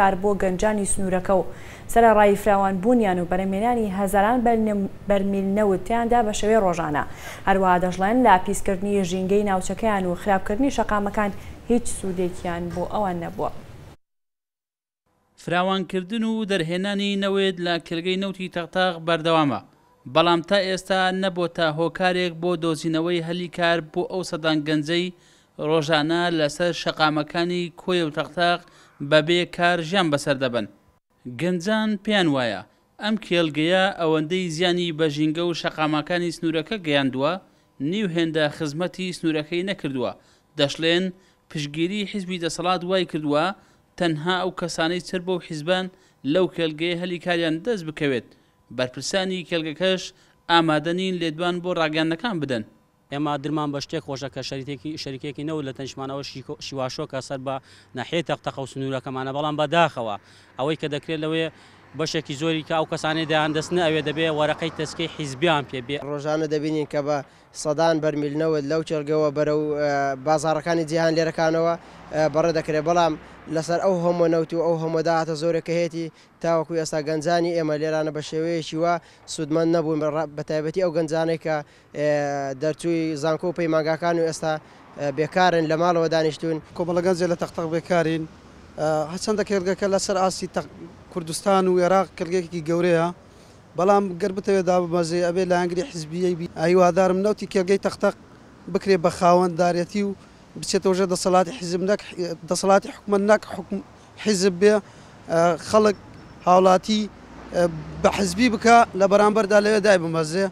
کار بۆ گەنجانی سنوورەکە و سرە ڕای فراوان بوونیان و بەرەمێنانی هەزاران بەرمیل نەوتیاندا بە شێوێ ڕۆژانە هەروەها دەژڵێن لاپیسکردنی ژینگەی ناوچەکەیان و خراپکردنی شەقامەکان هیچ سوودێکیان بۆ ئەوان نەبووە. فراوانکردن و دەرهێنانی نەوێت لە کلگەی نەوتی تەختاق بەردەوامە. بەڵام تا ئێستا نەبۆتە هۆکارێک بۆ دۆزینەوەی هەلی کار بۆ ئەو سەدان گەنجەی ڕۆژانە لەسەر شەقامەکانی کۆی و تەختاق بەبێ کار ژیان بەسەر دەبن. گەنجان پێیان وایە ئەم کێلگەیە ئەوەندەی زیانی بە ژینگە و شەقامەکانی سنوورەکە گەیاندووە نیو هێندە خزمەتی سنوورەکەی نەکردووە دەشڵێن پشگیری حیزبی دەسەڵات وای کردووە تەنها ئەو کەسانەی چر بۆ حیزبان لەو کێلگەی هەلی کاریان دەست بکەوێت بەرپرسانی کێلگەکەش ئامادەنین لێدوان بۆ ڕاگەانەکان بدەن. ئێمە درمان بە شتێک خۆشە کە شەریتێکی شەریکێکی نەوە لە تەنجمانەوە شیواشۆکە سەر بە نەحێت تەختەقە و سنوورەکەمانە بەڵام بەداخەوە ئەوەی کە دەکرێت لەوەیە بەشێکی زۆری کاو کەسانی دەیان دەستنە ئەوێ دەبێ وەرەقەی تەسکی حیزبیان پێ بێ ڕۆژانە دەبینین کە بە سەدان بەرمیلنەوە لەو چێرگەوە بەرە و بازارەکانی جیهان لێرەکانەوە بەڕێ دەکرێت بەڵام لەسەر ئەو هەمۆنەوت و ئەو هەمۆداهاتە زۆرەکە هێتی تاوەکوی ئێستا گەنجانی ئێمە لێرانە بە شێوەیەکی وە سوودمەند نەبوون بەتایبەتی ئەو گەنجانێک کە دەرچووی زانکۆ و پەیماگاکان و ئێستا بێکارن لە ماڵەوە دانیشتون کۆمەڵگەنجێ لە تەختەق بێکارین هەچەندە کێرگەکە لەسەر ئاسی کوردستان و عێراق کلگێکی گەورەیە بەڵام گەر بتەوێت دابمەزێ ئەبێ لە ئەنگری حزبیەی هیوادارم نوتی کێگەی تەختەق بکرێ بە خاوەنددارەتی و بچێتەوەژە دەسەڵاتی حزم نەک دەسەڵاتی حکومە نەک حیزب بێ خەڵک هاوڵاتی بە حزبی بکە لە بەرامبەردا لەوێ دای بمەزێ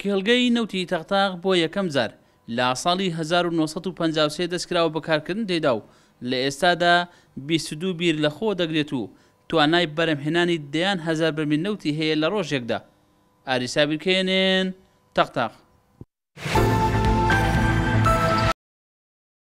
کێلگەی نوتی تەختاق بۆ یەکەم جار لە ساڵی 1950 دەستکراوە بەکارکردن دێدا و لە ئێستادا 22 بیر لە خۆ دەگرێت و توانای هنانی دیان هزار بەرمیل نەوتی یک دا. ڕۆژێکدا ئاریسا بکەێنێن تەقتاق